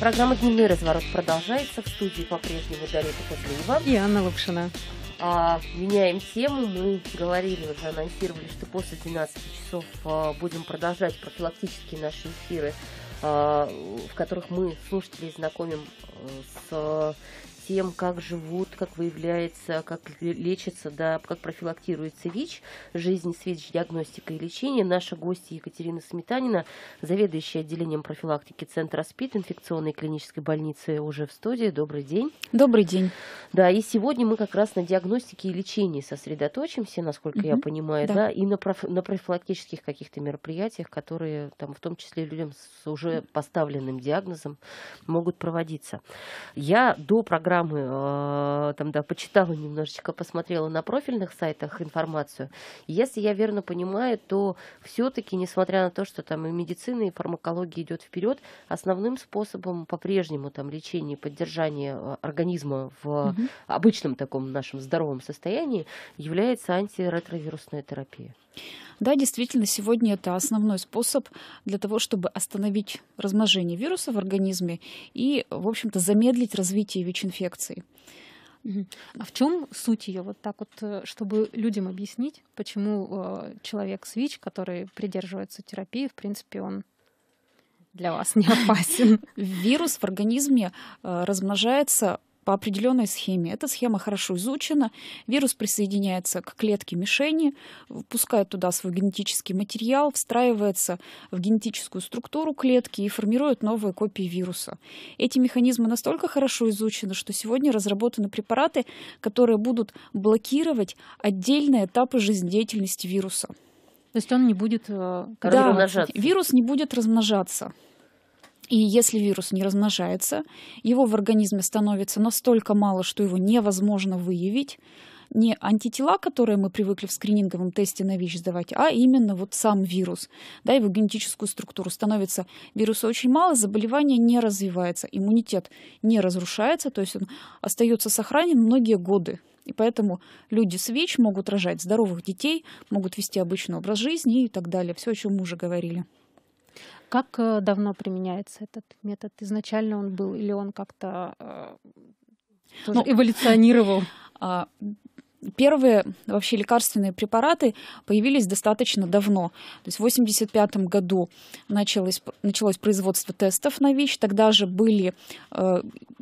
Программа «Дневной разворот» продолжается. В студии по-прежнему Дарья Кузлеева. И Анна Лапшина. А, меняем тему. Мы говорили, уже анонсировали, что после 12 часов а, будем продолжать профилактические наши эфиры, а, в которых мы слушателей знакомим а, с тем, как живут, как выявляется, как лечится, да, как профилактируется ВИЧ, жизнь с ВИЧ-диагностикой и лечение, наша гостья Екатерина Сметанина, заведующая отделением профилактики Центра СПИД инфекционной клинической больницы уже в студии. Добрый день. Добрый день. Да, и сегодня мы как раз на диагностике и лечении сосредоточимся, насколько угу, я понимаю, да, да и на, проф... на профилактических каких-то мероприятиях, которые там в том числе людям с уже поставленным диагнозом могут проводиться. Я до программы программы, э, там, да, почитала немножечко, посмотрела на профильных сайтах информацию. Если я верно понимаю, то все-таки, несмотря на то, что там и медицина, и фармакология идет вперед, основным способом по-прежнему там лечения и поддержания э, организма в угу. обычном таком нашем здоровом состоянии является антиретровирусная терапия. Да, действительно, сегодня это основной способ для того, чтобы остановить размножение вируса в организме и, в общем-то, замедлить развитие ВИЧ-инфекции. А в чем суть ее? Вот так вот, э, чтобы людям объяснить, почему э, человек с ВИЧ, который придерживается терапии, в принципе, он для вас не опасен. Вирус в организме э, размножается по определенной схеме. Эта схема хорошо изучена. Вирус присоединяется к клетке мишени, впускает туда свой генетический материал, встраивается в генетическую структуру клетки и формирует новые копии вируса. Эти механизмы настолько хорошо изучены, что сегодня разработаны препараты, которые будут блокировать отдельные этапы жизнедеятельности вируса. То есть он не будет э, да, размножаться. Вирус не будет размножаться. И если вирус не размножается, его в организме становится настолько мало, что его невозможно выявить, не антитела, которые мы привыкли в скрининговом тесте на ВИЧ сдавать, а именно вот сам вирус, да, его генетическую структуру. Становится вируса очень мало, заболевание не развивается, иммунитет не разрушается, то есть он остается сохранен многие годы. И поэтому люди с ВИЧ могут рожать здоровых детей, могут вести обычный образ жизни и так далее. Все, о чем мы уже говорили. Как э, давно применяется этот метод? Изначально он был или он как-то э, ну, эволюционировал? А, первые вообще лекарственные препараты появились достаточно давно. То есть в 1985 году началось, началось производство тестов на ВИЧ. Тогда же были э,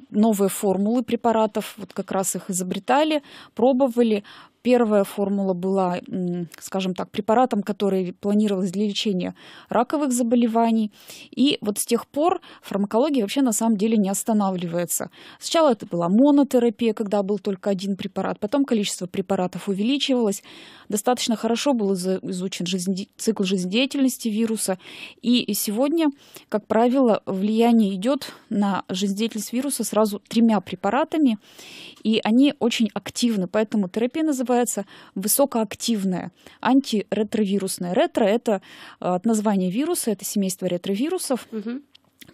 новые формулы препаратов, вот как раз их изобретали, пробовали. Первая формула была, скажем так, препаратом, который планировалось для лечения раковых заболеваний. И вот с тех пор фармакология вообще на самом деле не останавливается. Сначала это была монотерапия, когда был только один препарат, потом количество препаратов увеличивалось. Достаточно хорошо был изучен жизнь, цикл жизнедеятельности вируса. И сегодня, как правило, влияние идет на жизнедеятельность вируса сразу тремя препаратами, и они очень активны, поэтому терапия называется называется высокоактивное антиретровирусное. Ретро — это э, от названия вируса, это семейство ретровирусов.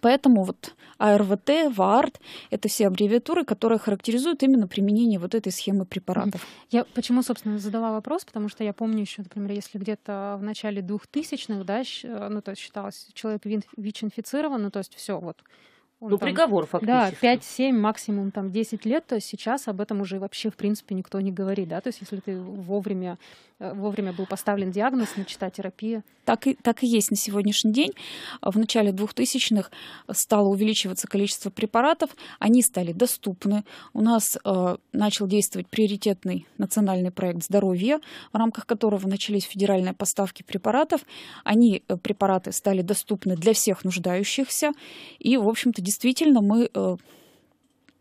Поэтому вот АРВТ, ВАРТ, это все аббревиатуры, которые характеризуют именно применение вот этой схемы препаратов. Я почему, собственно, задала вопрос, потому что я помню еще, например, если где-то в начале 2000-х, да, э, ну, то есть считалось, человек ВИЧ-инфицирован, ну, то есть все вот ну, там, приговор фактически. Да, 5-7, максимум там 10 лет, то сейчас об этом уже вообще, в принципе, никто не говорит, да, то есть если ты вовремя, э, вовремя был поставлен диагноз, начата терапия. Так и, так и есть на сегодняшний день. В начале 2000-х стало увеличиваться количество препаратов, они стали доступны. У нас э, начал действовать приоритетный национальный проект здоровья, в рамках которого начались федеральные поставки препаратов. Они, э, препараты, стали доступны для всех нуждающихся, и, в общем-то, действительно мы э,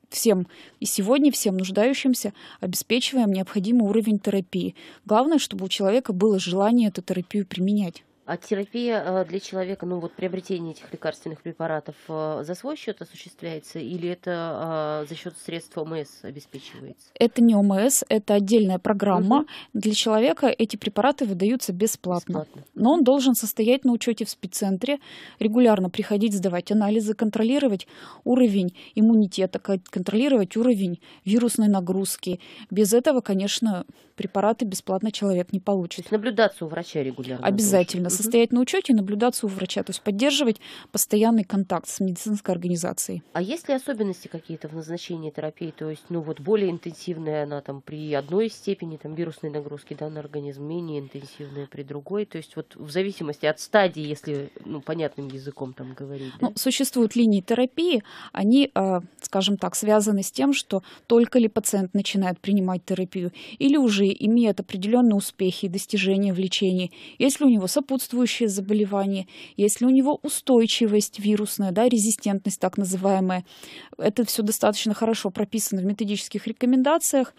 всем и сегодня всем нуждающимся обеспечиваем необходимый уровень терапии. Главное, чтобы у человека было желание эту терапию применять. А терапия э, для человека, ну вот приобретение этих лекарственных препаратов э, за свой счет осуществляется или это э, за счет средств ОМС обеспечивается? Это не ОМС, это отдельная программа. Угу. Для человека эти препараты выдаются бесплатно. бесплатно. Но он должен состоять на учете в спеццентре, регулярно приходить, сдавать анализы, контролировать уровень иммунитета, контролировать уровень вирусной нагрузки. Без этого, конечно, препараты бесплатно человек не получит. наблюдаться у врача регулярно. Обязательно состоять на учете и наблюдаться у врача, то есть поддерживать постоянный контакт с медицинской организацией. А есть ли особенности какие-то в назначении терапии? То есть, ну вот более интенсивная она там при одной степени там, вирусной нагрузки да, на организм, менее интенсивная при другой. То есть вот в зависимости от стадии, если ну, понятным языком там говорить. Ну, да? Ну, существуют линии терапии, они, а, скажем так, связаны с тем, что только ли пациент начинает принимать терапию, или уже имеет определенные успехи и достижения в лечении, если у него сопутствует сопутствующие заболевания, если у него устойчивость вирусная, да, резистентность так называемая. Это все достаточно хорошо прописано в методических рекомендациях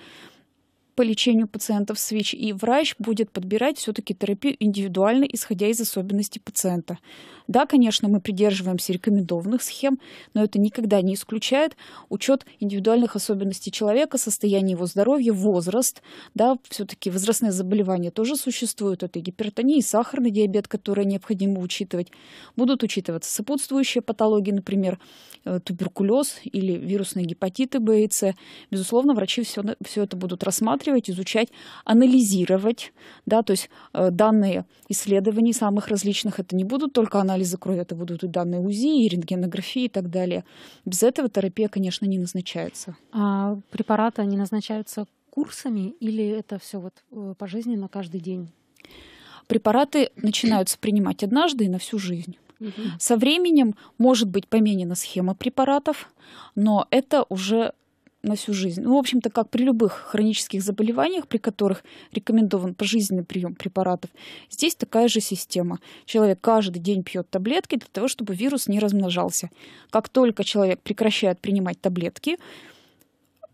по лечению пациентов с ВИЧ, и врач будет подбирать все-таки терапию индивидуально, исходя из особенностей пациента. Да, конечно, мы придерживаемся рекомендованных схем, но это никогда не исключает учет индивидуальных особенностей человека, состояние его здоровья, возраст. Да, все-таки возрастные заболевания тоже существуют. Это гипертония, и сахарный диабет, которые необходимо учитывать. Будут учитываться сопутствующие патологии, например, э, туберкулез или вирусные гепатиты Б и С. Безусловно, врачи все, все это будут рассматривать, изучать, анализировать. Да, то есть э, данные исследований самых различных это не будут только анализы, анализы крови, это будут и данные УЗИ, и рентгенографии и так далее. Без этого терапия, конечно, не назначается. А препараты, они назначаются курсами или это все вот э, пожизненно каждый день? Препараты начинаются принимать однажды и на всю жизнь. Со временем может быть поменена схема препаратов, но это уже на всю жизнь. Ну, в общем-то, как при любых хронических заболеваниях, при которых рекомендован пожизненный прием препаратов, здесь такая же система. Человек каждый день пьет таблетки для того, чтобы вирус не размножался. Как только человек прекращает принимать таблетки,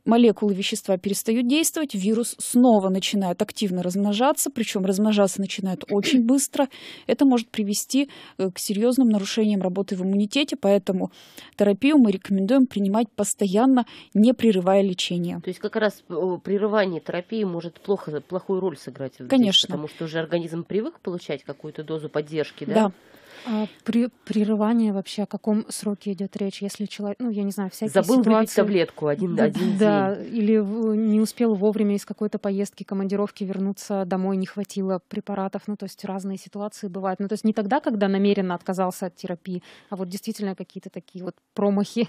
молекулы вещества перестают действовать, вирус снова начинает активно размножаться, причем размножаться начинает очень быстро. Это может привести э, к серьезным нарушениям работы в иммунитете, поэтому терапию мы рекомендуем принимать постоянно, не прерывая лечение. То есть как раз э, прерывание терапии может плохо, плохую роль сыграть. Конечно. Потому что уже организм привык получать какую-то дозу поддержки, да? Да. А при прерывании вообще о каком сроке идет речь, если человек, ну я не знаю, всякие забыл ситуации... выпить таблетку один, да, один день, да, или не успел вовремя из какой-то поездки, командировки вернуться домой, не хватило препаратов, ну то есть разные ситуации бывают, ну то есть не тогда, когда намеренно отказался от терапии, а вот действительно какие-то такие вот промахи.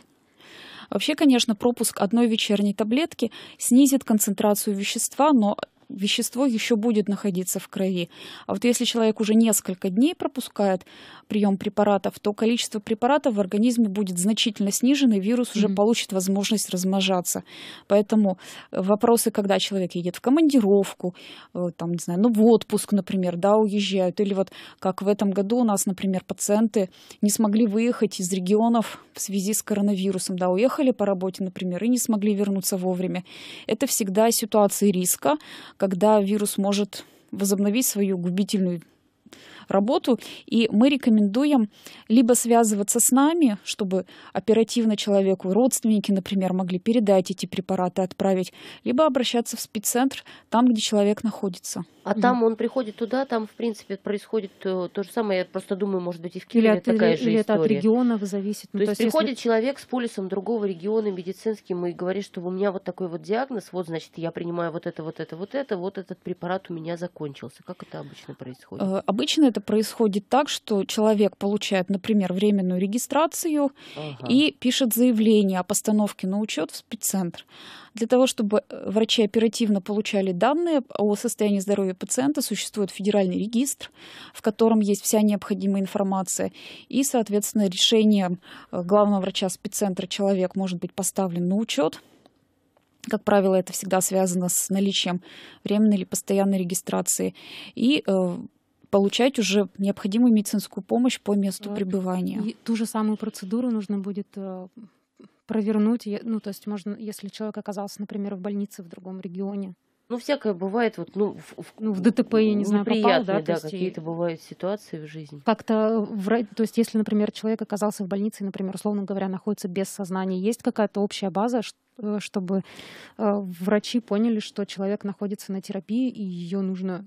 Вообще, конечно, пропуск одной вечерней таблетки снизит концентрацию вещества, но вещество еще будет находиться в крови. А вот если человек уже несколько дней пропускает прием препаратов, то количество препаратов в организме будет значительно снижено, и вирус mm-hmm. уже получит возможность размножаться. Поэтому э, вопросы, когда человек едет в командировку, э, там, не знаю, ну, в отпуск, например, да, уезжают, или вот как в этом году у нас, например, пациенты не смогли выехать из регионов в связи с коронавирусом, да, уехали по работе, например, и не смогли вернуться вовремя. Это всегда ситуации риска, когда вирус может возобновить свою губительную работу. И мы рекомендуем либо связываться с нами, чтобы оперативно человеку родственники, например, могли передать эти препараты, отправить, либо обращаться в спеццентр, там, где человек находится. А там он приходит туда, там, в принципе, происходит э, то же самое, я просто думаю, может быть, и в Киеве такая или, же или история. Или от регионов зависит. Ну, то, то есть, приходит если... человек с полисом другого региона медицинским и говорит, что у меня вот такой вот диагноз, вот, значит, я принимаю вот это, вот это, вот это, вот этот препарат у меня закончился. Как это обычно происходит? Э, обычно это происходит так, что человек получает, например, временную регистрацию ага. и пишет заявление о постановке на учет в спеццентр. Для того, чтобы э, врачи оперативно получали данные о состоянии здоровья пациента, существует федеральный регистр, в котором есть вся необходимая информация. И, соответственно, решением э, главного врача спеццентра человек может быть поставлен на учет. Как правило, это всегда связано с наличием временной или постоянной регистрации. И э, получать уже необходимую медицинскую помощь по месту пребывания. И ту же самую процедуру нужно будет э, провернуть, ну то есть можно, если человек оказался, например, в больнице в другом регионе, ну, всякое бывает, вот, ну, в, в, ну, в ДТП, я не знаю, попал, да, да какие-то бывают ситуации в жизни. Как-то, то есть, если, например, человек оказался в больнице, например, условно говоря, находится без сознания, есть какая-то общая база, э, чтобы э, врачи поняли, что человек находится на терапии и ее нужно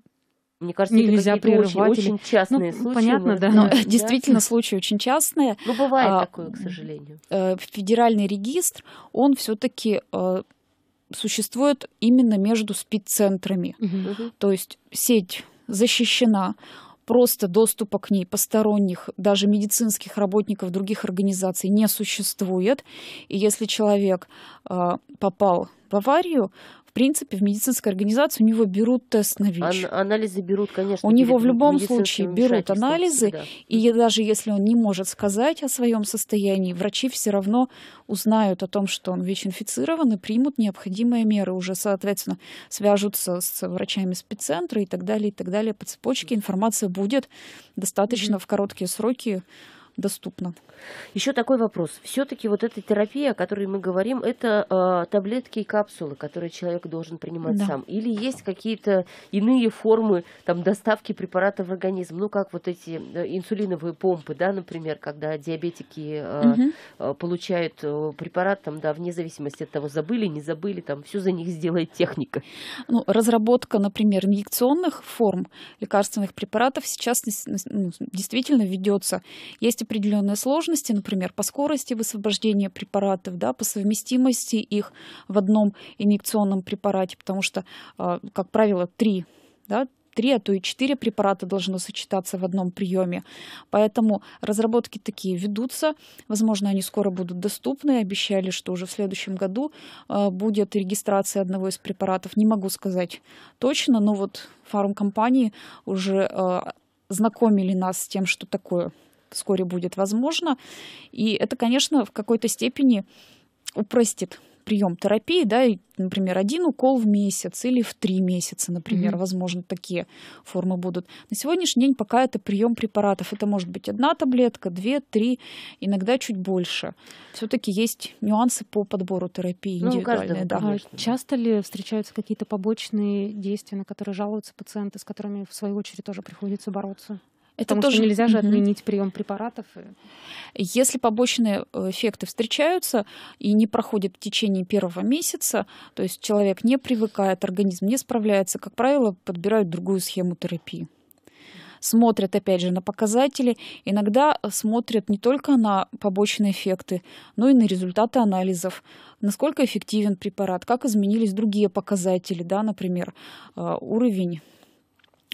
мне кажется, Или Нельзя прерывать. Очень, очень частные ну, случаи. Понятно, да. Но э, да. действительно случаи очень частные. Ну, бывает а, такое, к сожалению. Э, федеральный регистр, он все-таки э, существует именно между спеццентрами. Угу. То есть сеть защищена просто доступа к ней посторонних, даже медицинских работников других организаций не существует. И если человек попал в аварию, принципе, в медицинской организации у него берут тест на ВИЧ. анализы берут, конечно. У него в любом случае берут анализы, всегда. и даже если он не может сказать о своем состоянии, врачи все равно узнают о том, что он ВИЧ-инфицирован, и примут необходимые меры. Уже, соответственно, свяжутся с врачами спеццентра и так далее, и так далее. По цепочке информация будет достаточно mm-hmm. в короткие сроки доступно. Еще такой вопрос. Все-таки вот эта терапия, о которой мы говорим, это э, таблетки и капсулы, которые человек должен принимать да. сам. Или есть какие-то иные формы там, доставки препарата в организм? Ну, как вот эти э, инсулиновые помпы, да, например, когда диабетики а, а, э, угу. получают препарат, там, да, вне зависимости от того, забыли, не забыли, там, все за них сделает техника. Ну, разработка, например, инъекционных форм лекарственных препаратов сейчас ну, действительно ведется. Есть определенные сложности, например, по скорости высвобождения препаратов, да, по совместимости их в одном инъекционном препарате, потому что, а, как правило, три да, три, а то и четыре препарата должно сочетаться в одном приеме. Поэтому разработки такие ведутся. Возможно, они скоро будут доступны. Обещали, что уже в следующем году а, будет регистрация одного из препаратов. Не могу сказать точно, но вот фармкомпании уже а, знакомили нас с тем, что такое вскоре будет возможно. И это, конечно, в какой-то степени упростит прием терапии, да, и, например, один укол в месяц или в три месяца, например, mm-hmm. возможно, такие формы будут. На сегодняшний день пока это прием препаратов. Это может быть одна таблетка, две, три, иногда чуть больше. Все-таки есть нюансы по подбору терапии ну, да. А часто ли встречаются какие-то побочные действия, на которые жалуются пациенты, с которыми в свою очередь тоже приходится бороться? Это Потому тоже... что нельзя же отменить угу. прием препаратов. Если побочные э, эффекты встречаются и не проходят в течение первого месяца, то есть человек не привыкает, организм не справляется, как правило, подбирают другую схему терапии смотрят, опять же, на показатели, иногда э, смотрят не только на побочные эффекты, но и на результаты анализов, насколько эффективен препарат, как изменились другие показатели, да, например, э, уровень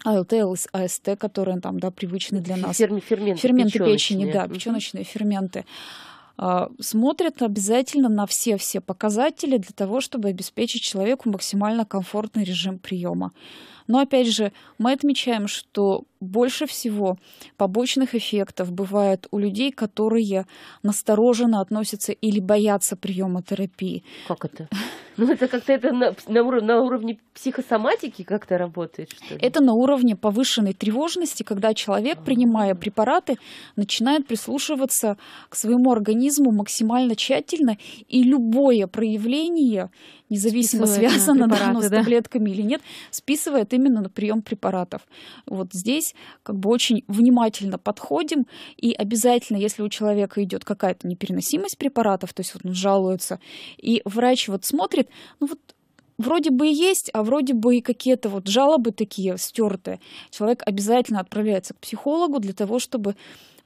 АЛТЛ, АСТ, которые там, да, привычны для нас. ферменты, ферменты печени, да, печеночные ферменты а, смотрят обязательно на все-все показатели для того, чтобы обеспечить человеку максимально комфортный режим приема. Но опять же, мы отмечаем, что больше всего побочных эффектов бывает у людей, которые настороженно относятся или боятся приема терапии. Как это? Ну, это как-то это на, на, на уровне психосоматики как-то работает, что ли? Это на уровне повышенной тревожности, когда человек, а. принимая препараты, начинает прислушиваться к своему организму максимально тщательно, и любое проявление независимо связано да, оно с таблетками или нет, списывает именно на прием препаратов. Вот здесь как бы очень внимательно подходим, и обязательно, если у человека идет какая-то непереносимость препаратов, то есть вот он жалуется, и врач вот смотрит, ну вот вроде бы и есть, а вроде бы и какие-то вот жалобы такие стертые. Человек обязательно отправляется к психологу для того, чтобы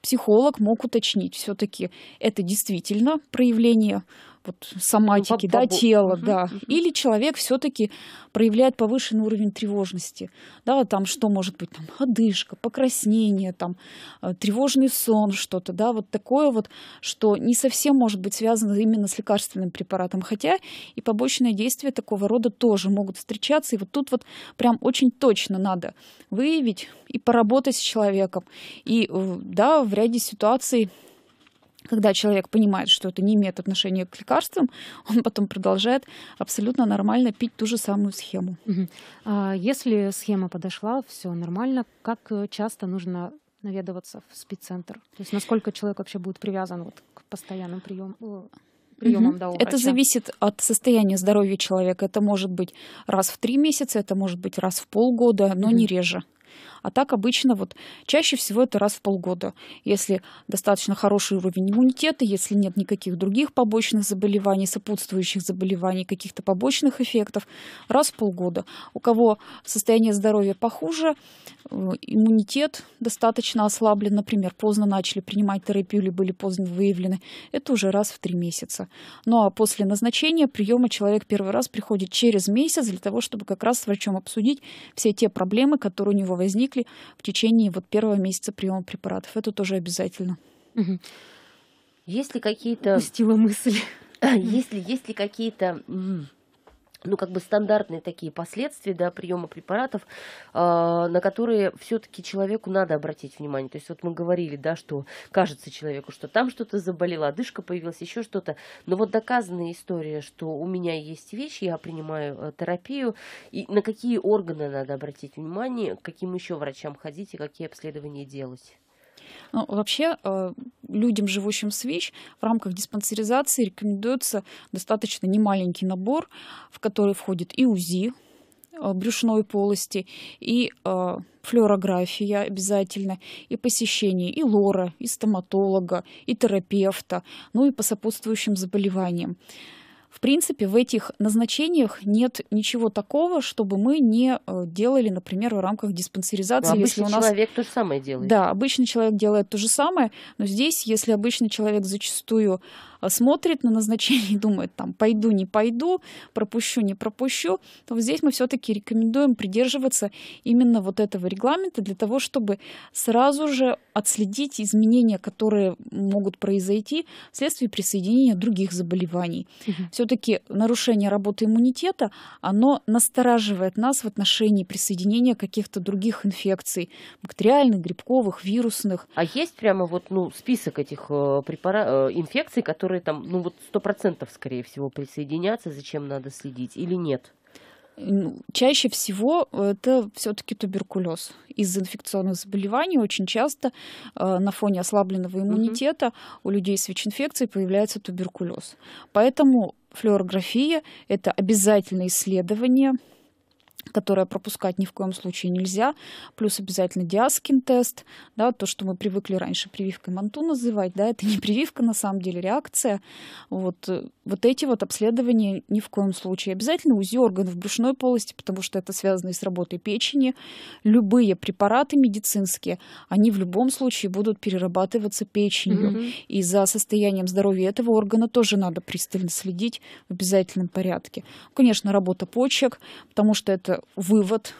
психолог мог уточнить все-таки это действительно проявление вот соматики, ну, да, тела, угу, да. Или человек все-таки проявляет повышенный уровень тревожности, да, там что может быть, там одышка, покраснение, там э, тревожный сон, что-то, да, вот такое вот, что не совсем может быть связано именно с лекарственным препаратом, хотя и побочные действия такого рода тоже могут встречаться, и вот тут вот прям очень точно надо выявить и поработать с человеком, и, э, да, в ряде ситуаций когда человек понимает, что это не имеет отношения к лекарствам, он потом продолжает абсолютно нормально пить ту же самую схему. А если схема подошла, все нормально, как э, часто нужно наведываться в спеццентр? То есть насколько человек вообще будет привязан вот к постоянным приемам? Э, угу. Это зависит от состояния здоровья человека. Это может быть раз в три месяца, это может быть раз в полгода, но угу. не реже. А так обычно вот чаще всего это раз в полгода. Если достаточно хороший уровень иммунитета, если нет никаких других побочных заболеваний, сопутствующих заболеваний, каких-то побочных эффектов, раз в полгода. У кого состояние здоровья похуже, э, иммунитет достаточно ослаблен, например, поздно начали принимать терапию или были поздно выявлены, это уже раз в три месяца. Ну а после назначения приема человек первый раз приходит через месяц для того, чтобы как раз с врачом обсудить все те проблемы, которые у него возникли возникли в течение вот первого месяца приема препаратов. Это тоже обязательно. Угу. Есть ли какие-то... Упустила мысль. А, ли есть ли какие-то ну, как бы стандартные такие последствия да, приема препаратов, э, на которые все-таки человеку надо обратить внимание. То есть вот мы говорили, да, что кажется человеку, что там что-то заболело, одышка появилась, еще что-то. Но вот доказанная история, что у меня есть вещь, я принимаю э, терапию, и на какие органы надо обратить внимание, к каким еще врачам ходить и какие обследования делать. Ну, вообще, э, людям, живущим с ВИЧ, в рамках диспансеризации рекомендуется достаточно немаленький набор, в который входит и УЗИ, э, брюшной полости, и э, флюорография обязательно, и посещение и лора, и стоматолога, и терапевта, ну и по сопутствующим заболеваниям. В принципе, в этих назначениях нет ничего такого, чтобы мы не э, делали, например, в рамках диспансеризации. Ну, обычный если у нас... человек то же самое делает. Да, обычный человек делает то же самое, но здесь, если обычный человек зачастую Э, смотрит на назначение и думает, там, пойду, не пойду, пропущу, не пропущу, то вот здесь мы все-таки рекомендуем придерживаться именно вот этого регламента для того, чтобы сразу же отследить изменения, которые могут произойти вследствие присоединения других заболеваний. Угу. Все-таки нарушение работы иммунитета, оно настораживает нас в отношении присоединения каких-то других инфекций, бактериальных, грибковых, вирусных. А есть прямо вот ну, список этих э, препара... Э, инфекций, которые которые там, ну вот сто процентов, скорее всего, присоединятся, зачем надо следить или нет? Ну, чаще всего это все-таки туберкулез. Из инфекционных заболеваний очень часто э, на фоне ослабленного иммунитета у людей с ВИЧ-инфекцией появляется туберкулез. Поэтому флюорография – это обязательное исследование – которое пропускать ни в коем случае нельзя, плюс обязательно диаскин-тест, да, то, что мы привыкли раньше прививкой манту называть, да, это не прививка на самом деле, реакция. Вот, э, вот эти вот обследования ни в коем случае. Обязательно УЗИ органов брюшной полости, потому что это связано и с работой печени. Любые препараты медицинские, они в любом случае будут перерабатываться печенью. Mm-hmm. И за состоянием здоровья этого органа тоже надо пристально следить в обязательном порядке. Конечно, работа почек, потому что это вывод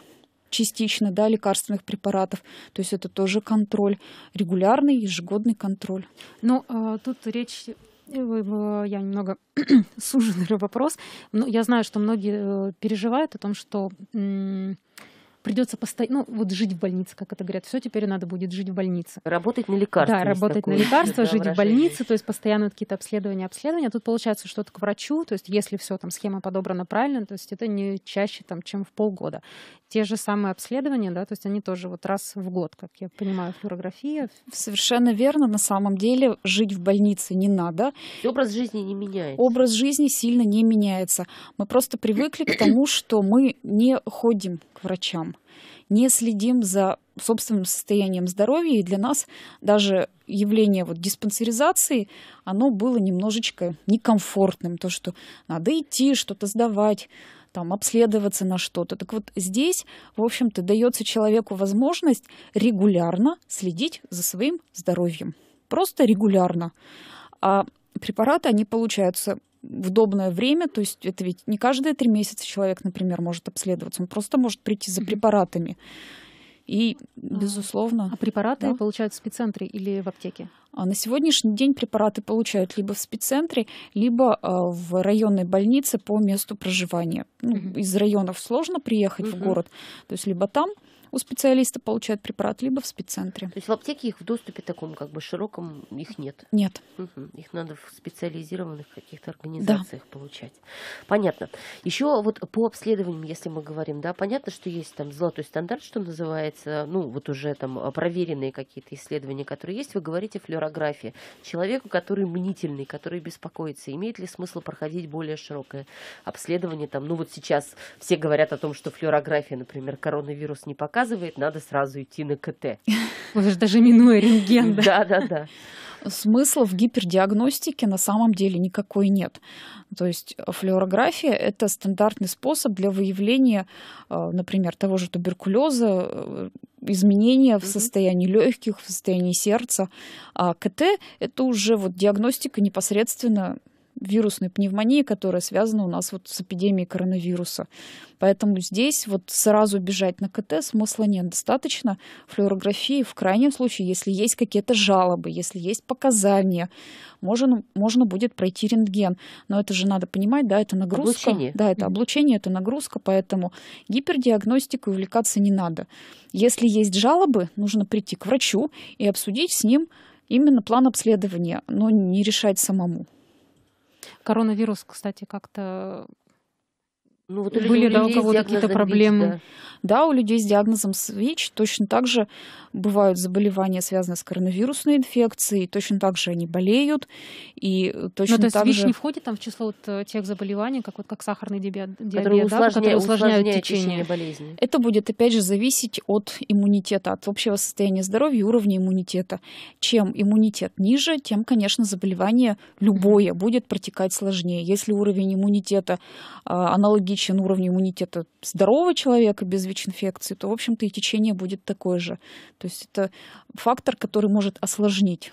частично да, лекарственных препаратов. То есть это тоже контроль, регулярный ежегодный контроль. Ну, э, тут речь э, я немного суженный вопрос. Ну, я знаю, что многие э, переживают о том, что придется постоянно, ну, вот жить в больнице, как это говорят, все теперь надо будет жить в больнице. Работать на лекарства. Да, работать такое. на лекарства, жить в больнице, то есть постоянно какие-то обследования, обследования. Тут получается что-то к врачу, то есть если все там схема подобрана правильно, то есть это не чаще там, чем в полгода те же самые обследования, да, то есть они тоже вот раз в год, как я понимаю, флюорография. Совершенно верно. На самом деле жить в больнице не надо. И образ жизни не меняется. Образ жизни сильно не меняется. Мы просто привыкли к тому, что мы не ходим к врачам, не следим за собственным состоянием здоровья, и для нас даже явление вот диспансеризации, оно было немножечко некомфортным, то, что надо идти, что-то сдавать, там, обследоваться на что-то. Так вот здесь, в общем-то, дается человеку возможность регулярно следить за своим здоровьем. Просто регулярно. А препараты, они получаются в удобное время, то есть это ведь не каждые три месяца человек, например, может обследоваться, он просто может прийти за препаратами. Mm-hmm. И, а, безусловно... А препараты да? получают в спеццентре или в аптеке? А на сегодняшний день препараты получают либо в спеццентре, либо а, в районной больнице по месту проживания. Ну, угу. Из районов сложно приехать угу. в город, то есть либо там, у специалиста получают препарат, либо в спеццентре. То есть в аптеке их в доступе таком как бы широком их нет? Нет. Угу. Их надо в специализированных каких-то организациях да. получать. Понятно. Еще вот по обследованиям, если мы говорим, да, понятно, что есть там золотой стандарт, что называется, ну вот уже там проверенные какие-то исследования, которые есть. Вы говорите флюорографии. Человеку, который мнительный, который беспокоится, имеет ли смысл проходить более широкое обследование? Там, ну вот сейчас все говорят о том, что флюорография, например, коронавирус не показывает, показывает, надо сразу идти на КТ. Уже даже минуя рентген. Да, да, да. Смысла в гипердиагностике на самом деле никакой нет. То есть флюорография – это стандартный способ для выявления, э, например, того же туберкулеза, э, изменения в состоянии легких, в состоянии сердца. А КТ – это уже вот диагностика непосредственно вирусной пневмонии, которая связана у нас вот с эпидемией коронавируса. Поэтому здесь вот сразу бежать на КТ смысла нет. Достаточно флюорографии в крайнем случае, если есть какие-то жалобы, если есть показания, можно, можно будет пройти рентген. Но это же надо понимать, да, это нагрузка. Облучение. Да, это облучение, это нагрузка, поэтому гипердиагностику увлекаться не надо. Если есть жалобы, нужно прийти к врачу и обсудить с ним именно план обследования, но не решать самому. Коронавирус, кстати, как-то ну, вот были, да, у кого какие-то проблемы. ВИЧ, да. да, у людей с диагнозом ВИЧ точно так же бывают заболевания, связанные с коронавирусной инфекцией, точно так же они болеют. И э, ну, точно Но, то есть ВИЧ же... не входит там в число вот э, тех заболеваний, как, вот, как сахарный диабет, диабет которые, да, которые усложняют течение. течение болезни? Это будет, опять же, зависеть от иммунитета, от общего состояния здоровья и уровня иммунитета. Чем иммунитет ниже, тем, конечно, заболевание любое будет протекать сложнее. Если уровень иммунитета а, аналогичный идентичен уровню иммунитета здорового человека без ВИЧ-инфекции, то, в общем-то, и течение будет такое же. То есть это фактор, который может осложнить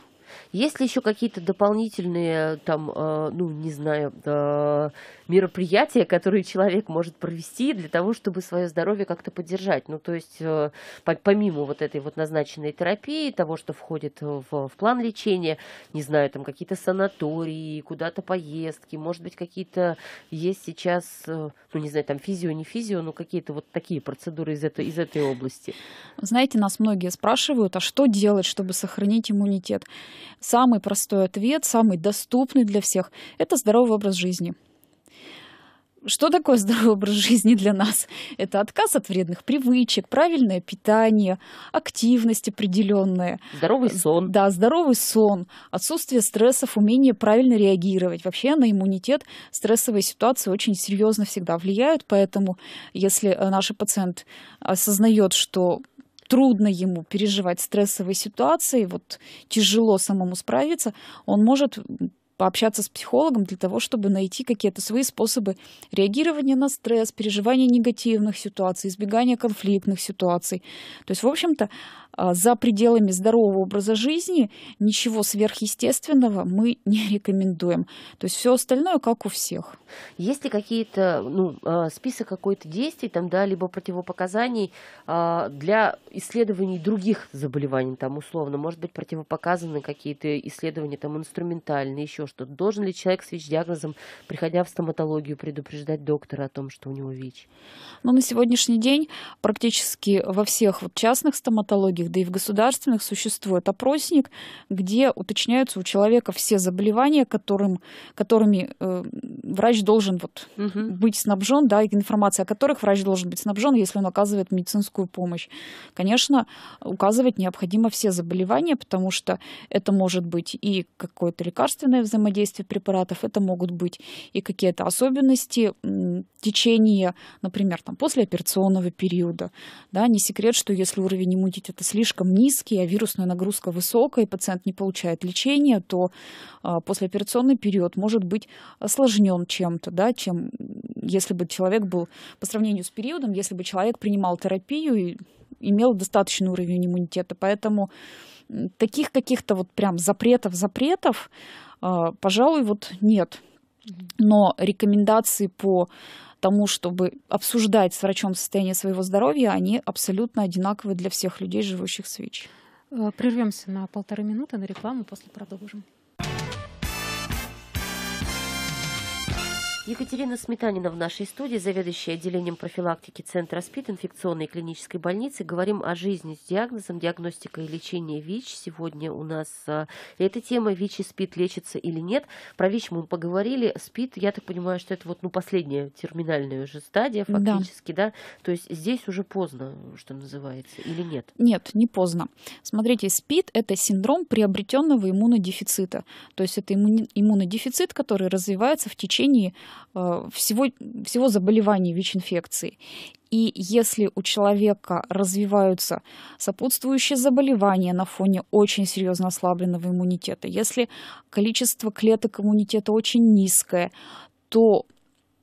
есть ли еще какие-то дополнительные, там, э, ну, не знаю, э, мероприятия, которые человек может провести для того, чтобы свое здоровье как-то поддержать? Ну, то есть, э, по помимо вот этой вот назначенной терапии, того, что входит в, в план лечения, не знаю, там, какие-то санатории, куда-то поездки, может быть, какие-то есть сейчас, э, ну, не знаю, там, физио, не физио, но какие-то вот такие процедуры из этой, из этой области? Знаете, нас многие спрашивают, а что делать, чтобы сохранить иммунитет? Самый простой ответ, самый доступный для всех – это здоровый образ жизни. Что такое здоровый образ жизни для нас? Это отказ от вредных привычек, правильное питание, активность определенная. Здоровый сон. Да, здоровый сон, отсутствие стрессов, умение правильно реагировать. Вообще на иммунитет стрессовые ситуации очень серьезно всегда влияют, поэтому если э, наш пациент осознает, что трудно ему переживать стрессовые ситуации, вот тяжело самому справиться, он может пообщаться с психологом для того, чтобы найти какие-то свои способы реагирования на стресс, переживания негативных ситуаций, избегания конфликтных ситуаций. То есть, в общем-то, а, за пределами здорового образа жизни ничего сверхъестественного мы не рекомендуем. То есть все остальное как у всех. Есть ли какие-то, ну, а, список какой-то действий, там, да, либо противопоказаний а, для исследований других заболеваний, там, условно, может быть, противопоказаны какие-то исследования, там, инструментальные, еще еще что-то. Должен ли человек с ВИЧ-диагнозом, приходя в стоматологию, предупреждать доктора о том, что у него ВИЧ? Ну, на сегодняшний день практически во всех вот частных стоматологиях, да и в государственных существует опросник, где уточняются у человека все заболевания, которым, которыми э, врач должен вот угу. быть снабжен, да, и информация о которых врач должен быть снабжен, если он оказывает медицинскую помощь. Конечно, указывать необходимо все заболевания, потому что это может быть и какое-то лекарственное взаимодействия препаратов, это могут быть и какие-то особенности течения, например, там, после операционного периода. Да, не секрет, что если уровень иммунитета слишком низкий, а вирусная нагрузка высокая, и пациент не получает лечения, то а, послеоперационный период может быть осложнен чем-то, да, чем если бы человек был по сравнению с периодом, если бы человек принимал терапию и имел достаточный уровень иммунитета. Поэтому таких каких-то вот прям запретов-запретов а, пожалуй, вот нет. Но рекомендации по тому, чтобы обсуждать с врачом состояние своего здоровья, они абсолютно одинаковы для всех людей, живущих с ВИЧ. Э, прервемся на полторы минуты на рекламу, после продолжим. Екатерина Сметанина в нашей студии, заведующая отделением профилактики Центра СПИД инфекционной клинической больницы. Говорим о жизни с диагнозом, диагностика и лечение ВИЧ. Сегодня у нас э, эта тема ВИЧ и СПИД лечится или нет. Про ВИЧ мы поговорили. СПИД, я так понимаю, что это вот ну, последняя терминальная уже стадия фактически, да. да? То есть здесь уже поздно, что называется, или нет? Нет, не поздно. Смотрите, СПИД – это синдром приобретенного иммунодефицита. То есть это иммунодефицит, который развивается в течение Э, всего, всего заболеваний ВИЧ-инфекции. И если у человека развиваются сопутствующие заболевания на фоне очень серьезно ослабленного иммунитета, если количество клеток иммунитета очень низкое, то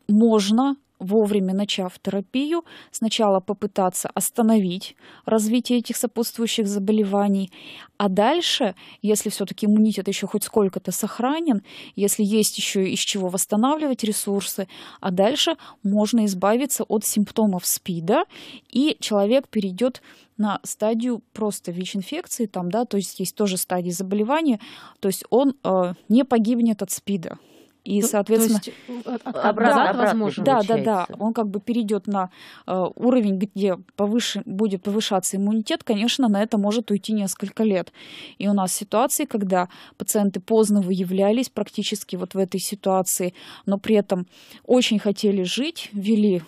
можно вовремя начав терапию, сначала попытаться остановить развитие этих сопутствующих заболеваний, а дальше, если все-таки иммунитет еще хоть сколько-то сохранен, если есть еще из чего восстанавливать ресурсы, а дальше можно избавиться от симптомов СПИДа, и человек перейдет на стадию просто ВИЧ-инфекции, там, да, то есть есть тоже стадии заболевания, то есть он э, не погибнет от СПИДа и, соответственно, то есть, э, э, обратно, да, обратно возможно. Да, да, да. Он как бы перейдет на э, уровень, где повыше, будет повышаться иммунитет, конечно, на это может уйти несколько лет. И у нас ситуации, когда пациенты поздно выявлялись практически вот в этой ситуации, но при этом очень хотели жить, вели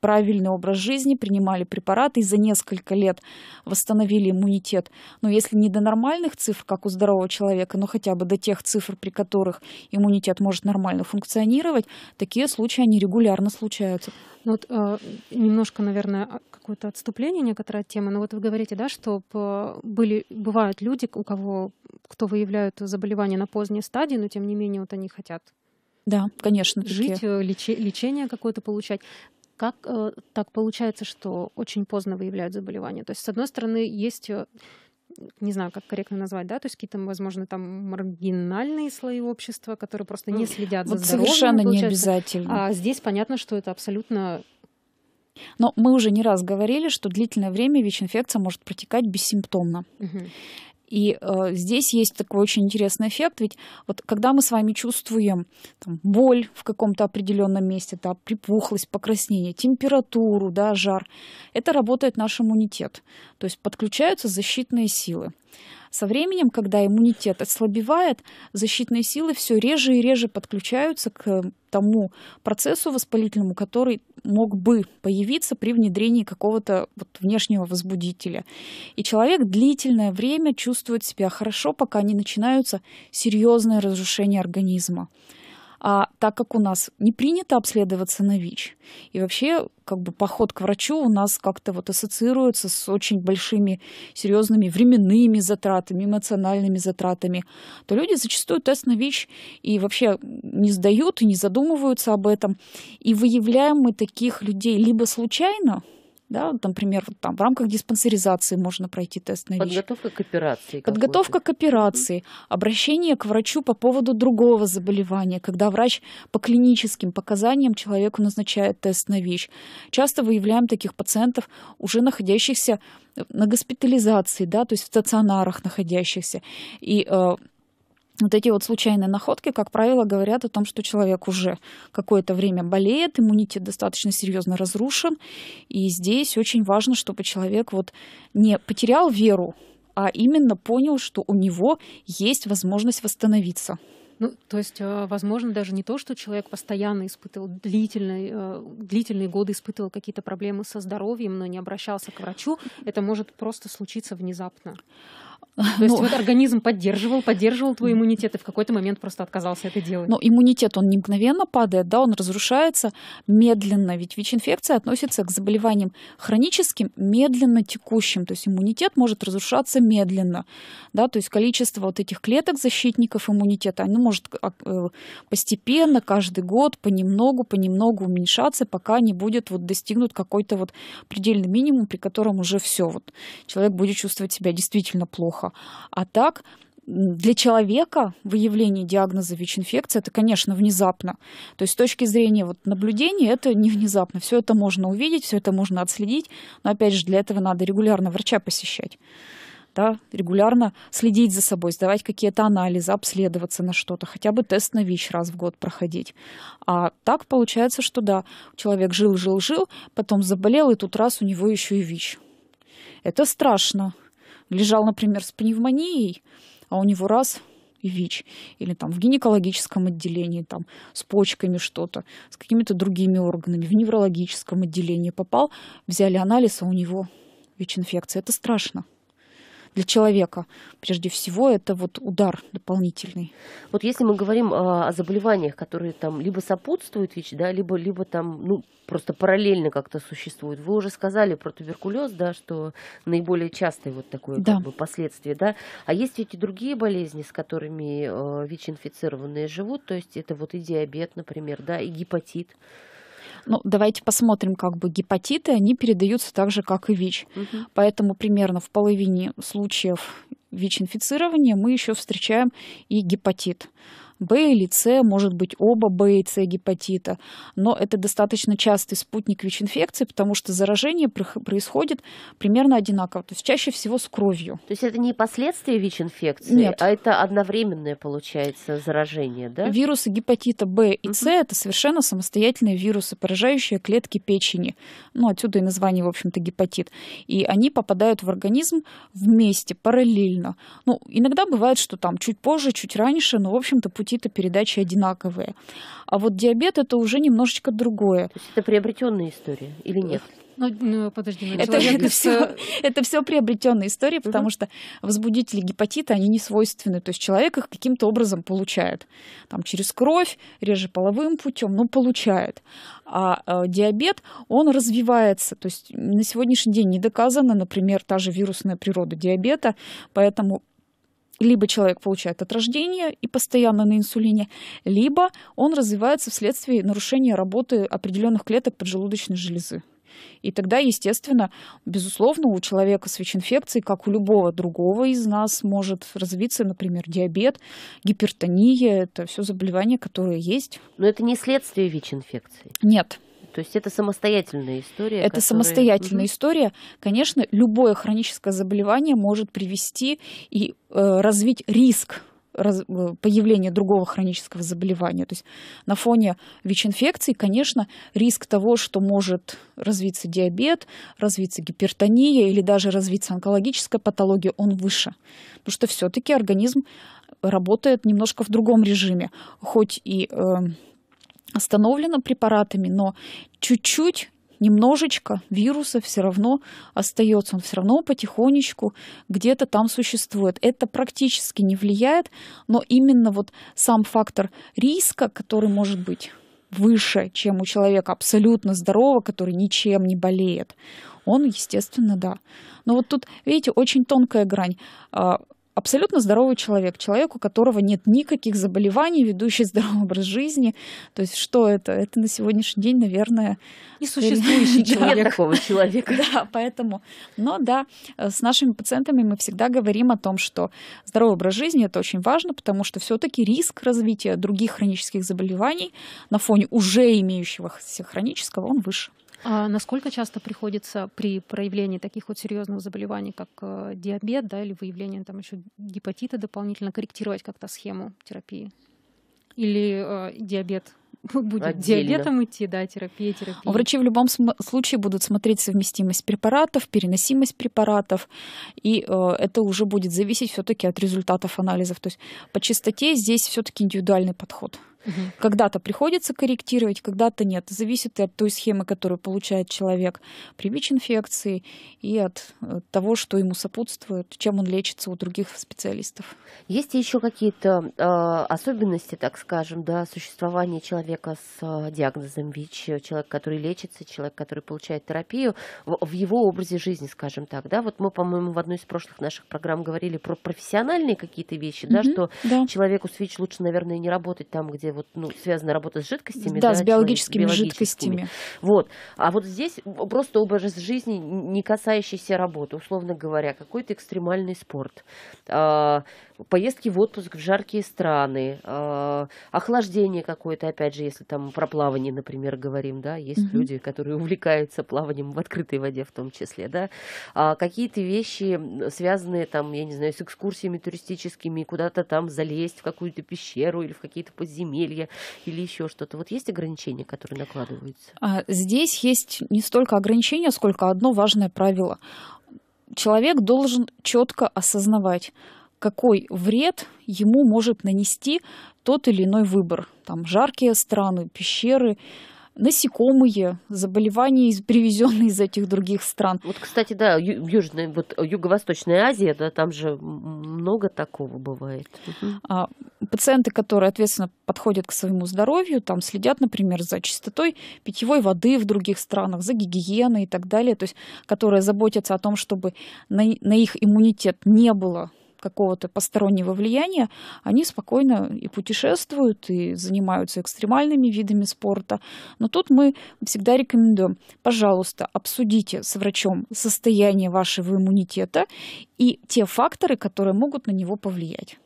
правильный образ жизни, принимали препараты и за несколько лет восстановили иммунитет. Но если не до нормальных цифр, как у здорового человека, но хотя бы до тех цифр, при которых иммунитет может нормально функционировать, такие случаи, они регулярно случаются. Ну вот э, немножко, наверное, а, какое-то отступление некоторая тема, но ну вот вы говорите, да, что были, бывают люди, у кого, кто выявляют заболевание на поздней стадии, но тем не менее вот они хотят да, конечно. Жить, э, лечи, лечение какое-то получать. Как э, так получается, что очень поздно выявляют заболевание? То есть, с одной стороны, есть э, не знаю, как корректно назвать, да, то есть какие-то, возможно, там маргинальные слои общества, которые просто не ну, следят вот за здоровьем. Совершенно не обязательно. А здесь понятно, что это абсолютно но мы уже не раз говорили, что длительное время ВИЧ-инфекция может протекать бессимптомно. Угу. И э, здесь есть такой очень интересный эффект, ведь вот когда мы с вами чувствуем там, боль в каком-то определенном месте, да, припухлость, покраснение, температуру, да, жар, это работает наш иммунитет, то есть подключаются защитные силы. Со временем, когда иммунитет ослабевает, защитные силы все реже и реже подключаются к э, тому процессу воспалительному, который мог бы появиться при внедрении какого-то вот внешнего возбудителя. И человек длительное время чувствует себя хорошо, пока не начинаются серьезные разрушения организма а, так как у нас не принято обследоваться на ВИЧ, и вообще как бы поход к врачу у нас как-то вот ассоциируется с очень большими серьезными временными затратами, эмоциональными затратами, то люди зачастую тест на ВИЧ и вообще не сдают и не задумываются об этом. И выявляем мы таких людей либо случайно, да, например, вот там в рамках диспансеризации можно пройти тест на ВИЧ. Подготовка к операции. Подготовка к операции, обращение к врачу по поводу другого заболевания, когда врач по клиническим показаниям человеку назначает тест на ВИЧ. Часто выявляем таких пациентов, уже находящихся э, на госпитализации, да, то есть в стационарах находящихся. И э, вот эти вот случайные находки, как правило, говорят о том, что человек уже какое-то время болеет, иммунитет достаточно серьезно разрушен. И здесь очень важно, чтобы человек вот не потерял веру, а именно понял, что у него есть возможность восстановиться. Ну, то есть, э, возможно, даже не то, что человек постоянно испытывал длительные, э, длительные годы испытывал какие-то проблемы со здоровьем, но не обращался к врачу, это может просто случиться внезапно. То ну, есть вот организм поддерживал, поддерживал твой иммунитет, и в какой-то момент просто отказался это делать. Но ну, иммунитет, он не мгновенно падает, да, он разрушается медленно, ведь ВИЧ-инфекция относится к заболеваниям хроническим, медленно текущим, то есть иммунитет может разрушаться медленно, да, то есть количество вот этих клеток защитников иммунитета, оно может э, постепенно, каждый год, понемногу, понемногу уменьшаться, пока не будет вот достигнут какой-то вот предельный минимум, при котором уже все вот человек будет чувствовать себя действительно плохо плохо. А так, для человека выявление диагноза ВИЧ-инфекции это, конечно, внезапно. То есть с точки зрения вот, наблюдения это не внезапно. Все это можно увидеть, все это можно отследить, но опять же для этого надо регулярно врача посещать. Да, регулярно следить за собой, сдавать какие-то анализы, обследоваться на что-то, хотя бы тест на ВИЧ раз в год проходить. А так получается, что да, человек жил, жил, жил, потом заболел, и тут раз у него еще и ВИЧ. Это страшно лежал, например, с пневмонией, а у него раз и ВИЧ, или там в гинекологическом отделении, там с почками что-то, с какими-то другими органами, в неврологическом отделении попал, взяли анализ, а у него ВИЧ-инфекция. Это страшно для человека. Прежде всего, это вот удар дополнительный. Вот если мы говорим а, о заболеваниях, которые там либо сопутствуют ВИЧ, да, либо, либо там, ну, просто параллельно как-то существуют. Вы уже сказали про туберкулез, да, что наиболее частое вот такое да. как бы, последствие, да. А есть ведь и другие болезни, с которыми э, ВИЧ-инфицированные живут, то есть это вот и диабет, например, да, и гепатит. Ну, давайте посмотрим, как бы гепатиты, они передаются так же, как и ВИЧ. Угу. Поэтому примерно в половине случаев ВИЧ-инфицирования мы еще встречаем и гепатит. Б или С, может быть оба Б и С гепатита, но это достаточно частый спутник ВИЧ-инфекции, потому что заражение происходит примерно одинаково, то есть чаще всего с кровью. То есть это не последствия ВИЧ-инфекции, нет, а это одновременное, получается, заражение, да? Вирусы гепатита Б и С угу. это совершенно самостоятельные вирусы, поражающие клетки печени. Ну, отсюда и название, в общем-то, гепатит. И они попадают в организм вместе, параллельно. Ну, иногда бывает, что там чуть позже, чуть раньше, но, в общем-то, путь пути-то передачи одинаковые. А вот диабет это уже немножечко другое. То есть это приобретенная история или нет? Ну, ну подожди, ну, это, человек... это, все, э, это все приобретенная история, потому угу. что возбудители гепатита, они не свойственны. То есть человек их каким-то образом получает. Там через кровь, реже половым путем, но получает. А э, диабет, он развивается. То есть на сегодняшний день не доказана, например, та же вирусная природа диабета, поэтому либо человек получает от рождения и постоянно на инсулине, либо он развивается вследствие нарушения работы определенных клеток поджелудочной железы. И тогда, естественно, безусловно, у человека с ВИЧ-инфекцией, как у любого другого из нас, может развиться, например, диабет, гипертония. Это все заболевания, которые есть. Но это не следствие ВИЧ-инфекции? Нет. То есть это самостоятельная история? Это которая... самостоятельная угу. история. Конечно, любое хроническое заболевание может привести и э, развить риск раз, э, появления другого хронического заболевания. То есть на фоне ВИЧ-инфекции, конечно, риск того, что может развиться диабет, развиться гипертония или даже развиться онкологическая патология, он выше. Потому что все-таки организм работает немножко в другом режиме. Хоть и э, остановлено препаратами, но чуть-чуть немножечко вируса все равно остается, он все равно потихонечку где-то там существует. Это практически не влияет, но именно вот сам фактор риска, который может быть выше, чем у человека абсолютно здорового, который ничем не болеет, он, естественно, да. Но вот тут, видите, очень тонкая грань. А, абсолютно здоровый человек, человек, у которого нет никаких заболеваний, ведущий здоровый образ жизни. То есть что это? Это на сегодняшний день, наверное... Несуществующий человек. Нет такого человека. Да, поэтому... Но да, э, с нашими пациентами мы всегда говорим о том, что здоровый образ жизни — это очень важно, потому что все таки риск развития других хронических заболеваний на фоне уже имеющегося хронического, он выше. А насколько часто приходится при проявлении таких вот серьезных заболеваний, как э, диабет, да, или выявление там еще гепатита дополнительно корректировать как-то схему терапии? Или э, диабет будет Отдельно. диабетом идти, да, терапия, терапия. Врачи в любом случае будут смотреть совместимость препаратов, переносимость препаратов, и э, это уже будет зависеть все-таки от результатов анализов. То есть по частоте здесь все-таки индивидуальный подход. Угу. Когда-то приходится корректировать, когда-то нет. Зависит и от той схемы, которую получает человек при ВИЧ-инфекции, и от э, того, что ему сопутствует, чем он лечится у других специалистов. Есть еще какие-то э, особенности, так скажем, да, существования человека с а, диагнозом ВИЧ, человек, который лечится, человек, который получает терапию, в, в его образе жизни, скажем так, да? Вот мы, по-моему, в одной из прошлых наших программ говорили про профессиональные какие-то вещи, угу, да, что да. человеку с ВИЧ лучше, наверное, не работать там, где где вот, ну, связана работа с жидкостями. Да, да с биологическими, биологическими жидкостями. Вот. А вот здесь просто образ жизни, не касающийся работы, условно говоря, какой-то экстремальный спорт, э, поездки в отпуск в жаркие страны, э, охлаждение какое-то, опять же, если там про плавание, например, говорим, да, есть угу. люди, которые увлекаются плаванием в открытой воде в том числе, да, а какие-то вещи, связанные там, я не знаю, с экскурсиями туристическими, куда-то там залезть в какую-то пещеру или в какие-то подземелья, похмелья или еще что-то? Вот есть ограничения, которые накладываются? А, здесь есть не столько ограничения, сколько одно важное правило. Человек должен четко осознавать, какой вред ему может нанести тот или иной выбор. Там жаркие страны, пещеры, насекомые, заболевания, привезенные из этих других стран. Вот, кстати, да, Южная, вот Юго-Восточная Азия, да, там же много такого бывает. А, пациенты, которые ответственно подходят к своему здоровью, там следят, например, за чистотой питьевой воды в других странах, за гигиеной и так далее, то есть которые заботятся о том, чтобы на, на их иммунитет не было какого-то постороннего влияния, они спокойно и путешествуют, и занимаются экстремальными видами спорта. Но тут мы всегда рекомендуем, пожалуйста, обсудите с врачом состояние вашего иммунитета и те факторы, которые могут на него повлиять.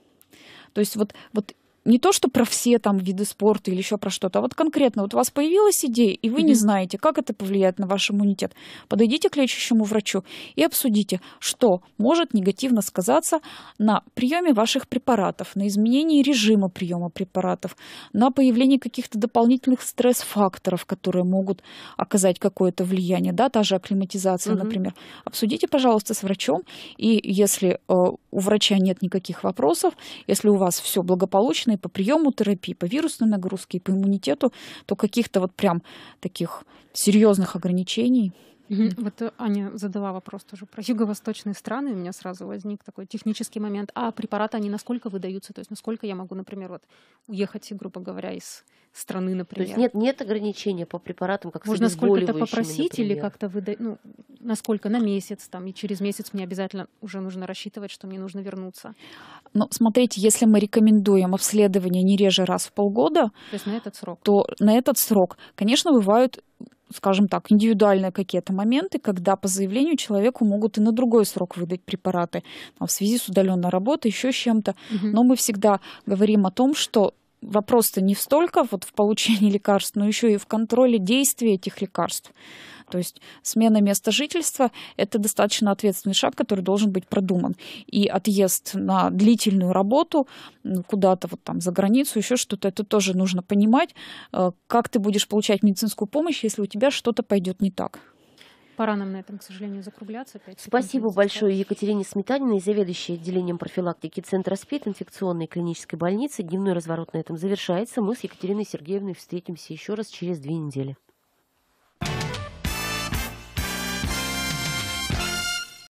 То есть вот, вот не то, что про все там виды спорта или еще про что-то, а вот конкретно вот у вас появилась идея, и вы не знаете, как это повлияет на ваш иммунитет, подойдите к лечащему врачу и обсудите, что может негативно сказаться на приеме ваших препаратов, на изменении режима приема препаратов, на появлении каких-то дополнительных стресс-факторов, которые могут оказать какое-то влияние, да, та же акклиматизация, mm например. Обсудите, пожалуйста, с врачом, и если э, у врача нет никаких вопросов, если у вас все благополучно, интересные по приему терапии, по вирусной нагрузке и по иммунитету, то каких-то вот прям таких серьезных ограничений вот э, Аня задала вопрос тоже про юго-восточные страны. У меня сразу возник такой технический момент. А препараты, они насколько выдаются? То есть насколько я могу, например, вот уехать, грубо говоря, из страны, например? То есть нет, нет ограничения по препаратам, как Можно сколько-то попросить например. или как-то выдать, ну, насколько, на месяц там, и через месяц мне обязательно уже нужно рассчитывать, что мне нужно вернуться. Но смотрите, если мы рекомендуем обследование не реже раз в полгода, то, есть на этот срок. то на этот срок, конечно, бывают скажем так, индивидуальные какие-то моменты, когда по заявлению человеку могут и на другой срок выдать препараты там, в связи с удаленной работой, еще с чем-то. Угу. Но мы всегда говорим о том, что вопрос-то не столько вот в получении лекарств, но еще и в контроле действия этих лекарств. То есть смена места жительства — это достаточно ответственный шаг, который должен быть продуман. И отъезд на длительную работу куда-то вот там за границу, еще что-то, это тоже нужно понимать, э, как ты будешь получать медицинскую помощь, если у тебя что-то пойдет не так. Пора нам на этом, к сожалению, закругляться. Опять Спасибо большое Екатерине Сметаниной, заведующей отделением профилактики Центра СПИД инфекционной клинической больницы. Дневной разворот на этом завершается. Мы с Екатериной Сергеевной встретимся еще раз через две недели.